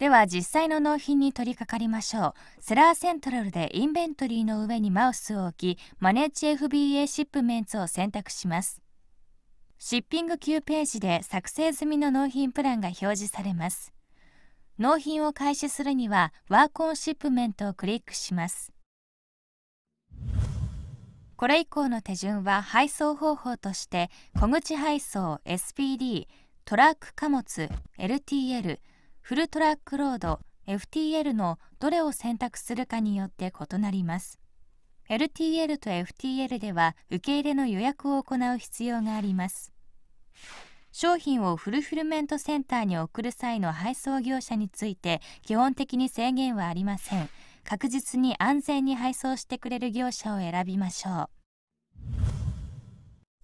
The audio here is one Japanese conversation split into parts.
では実際の納品に取り掛かりましょうセラーセントラルでインベントリーの上にマウスを置きマネージ FBA シップメンツを選択しますシッピング9ページで作成済みの納品プランが表示されます納品を開始するにはワークオンシップメントをクリックしますこれ以降の手順は配送方法として小口配送 SPD トラック貨物 LTL フルトラックロード FTL のどれを選択するかによって異なります LTL と FTL では受け入れの予約を行う必要があります商品をフルフィルメントセンターに送る際の配送業者について基本的に制限はありません確実に安全に配送してくれる業者を選びましょう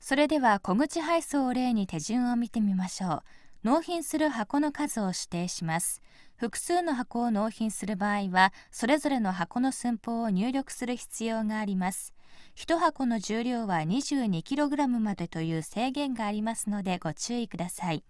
それでは小口配送を例に手順を見てみましょう納品する箱の数を指定します複数の箱を納品する場合はそれぞれの箱の寸法を入力する必要があります1箱の重量は 22kg までという制限がありますのでご注意ください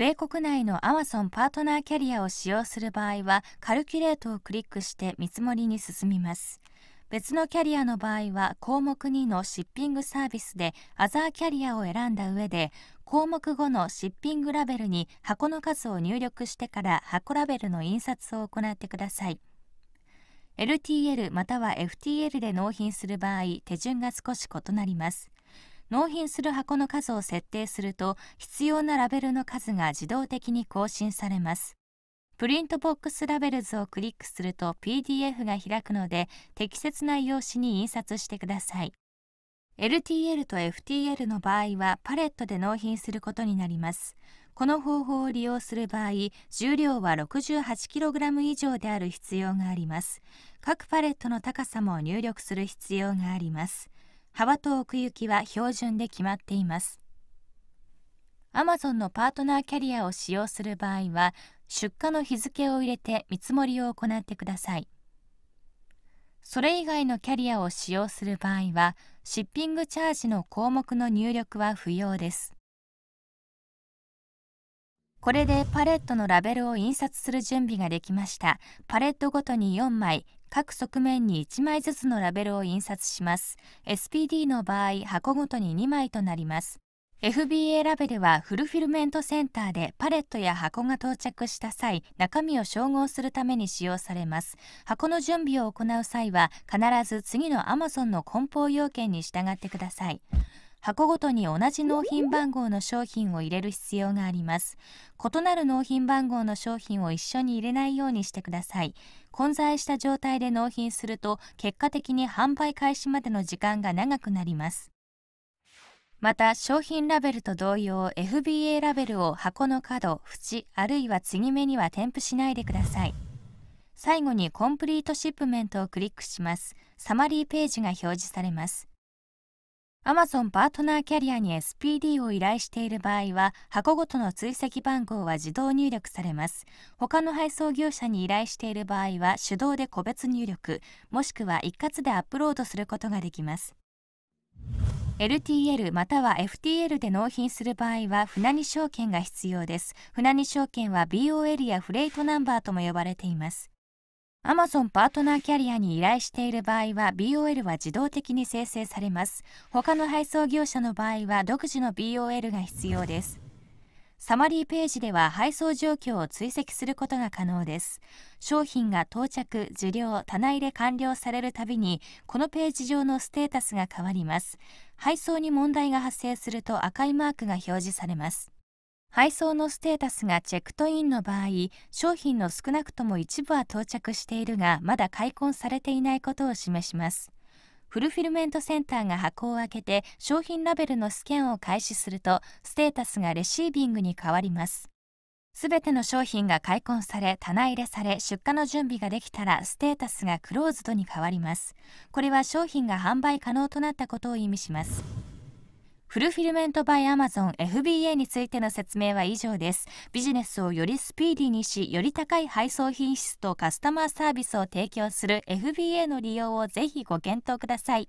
米国内のアマゾンパートナーキャリアを使用する場合はカルキュレートをクリックして見積もりに進みます別のキャリアの場合は項目2のシッピングサービスでアザーキャリアを選んだ上で項目5のシッピングラベルに箱の数を入力してから箱ラベルの印刷を行ってください LTL または FTL で納品する場合手順が少し異なります納品する箱の数を設定すると必要なラベルの数が自動的に更新されますプリントボックスラベルズをクリックすると PDF が開くので適切な用紙に印刷してください LTL と FTL の場合はパレットで納品することになりますこの方法を利用する場合重量は 68kg 以上である必要があります各パレットの高さも入力する必要があります幅と奥行きは標準で決まっています Amazon のパートナーキャリアを使用する場合は出荷の日付を入れて見積もりを行ってくださいそれ以外のキャリアを使用する場合はシッピングチャージの項目の入力は不要ですこれでパレットのラベルを印刷する準備ができましたパレットごとに4枚各側面に1枚ずつのラベルを印刷します SPD の場合箱ごとに2枚となります FBA ラベルはフルフィルメントセンターでパレットや箱が到着した際中身を照合するために使用されます箱の準備を行う際は必ず次の Amazon の梱包要件に従ってください箱ごとに同じ納品番号の商品を入れる必要があります異なる納品番号の商品を一緒に入れないようにしてください混在した状態で納品すると結果的に販売開始までの時間が長くなりますまた商品ラベルと同様 FBA ラベルを箱の角縁あるいは継ぎ目には添付しないでください最後にコンプリートシップメントをクリックしますサマリーページが表示されます Amazon パートナーキャリアに SPD を依頼している場合は箱ごとの追跡番号は自動入力されます他の配送業者に依頼している場合は手動で個別入力もしくは一括でアップロードすることができます LTL または FTL で納品する場合は船荷証券が必要です船荷証券は BOL やフレイトナンバーとも呼ばれています Amazon パートナーキャリアに依頼している場合は BOL は自動的に生成されます他の配送業者の場合は独自の BOL が必要ですサマリーページでは配送状況を追跡することが可能です商品が到着受領棚入れ完了されるたびにこのページ上のステータスが変わります配送に問題が発生すると赤いマークが表示されます配送のステータスがチェックトインの場合商品の少なくとも一部は到着しているがまだ開墾されていないことを示しますフルフィルメントセンターが箱を開けて商品ラベルのスキャンを開始するとステータスがレシービングに変わりますすべての商品が開墾され棚入れされ出荷の準備ができたらステータスがクローズドに変わりますこれは商品が販売可能となったことを意味しますフルフィルメントバイアマゾン FBA についての説明は以上ですビジネスをよりスピーディーにしより高い配送品質とカスタマーサービスを提供する FBA の利用をぜひご検討ください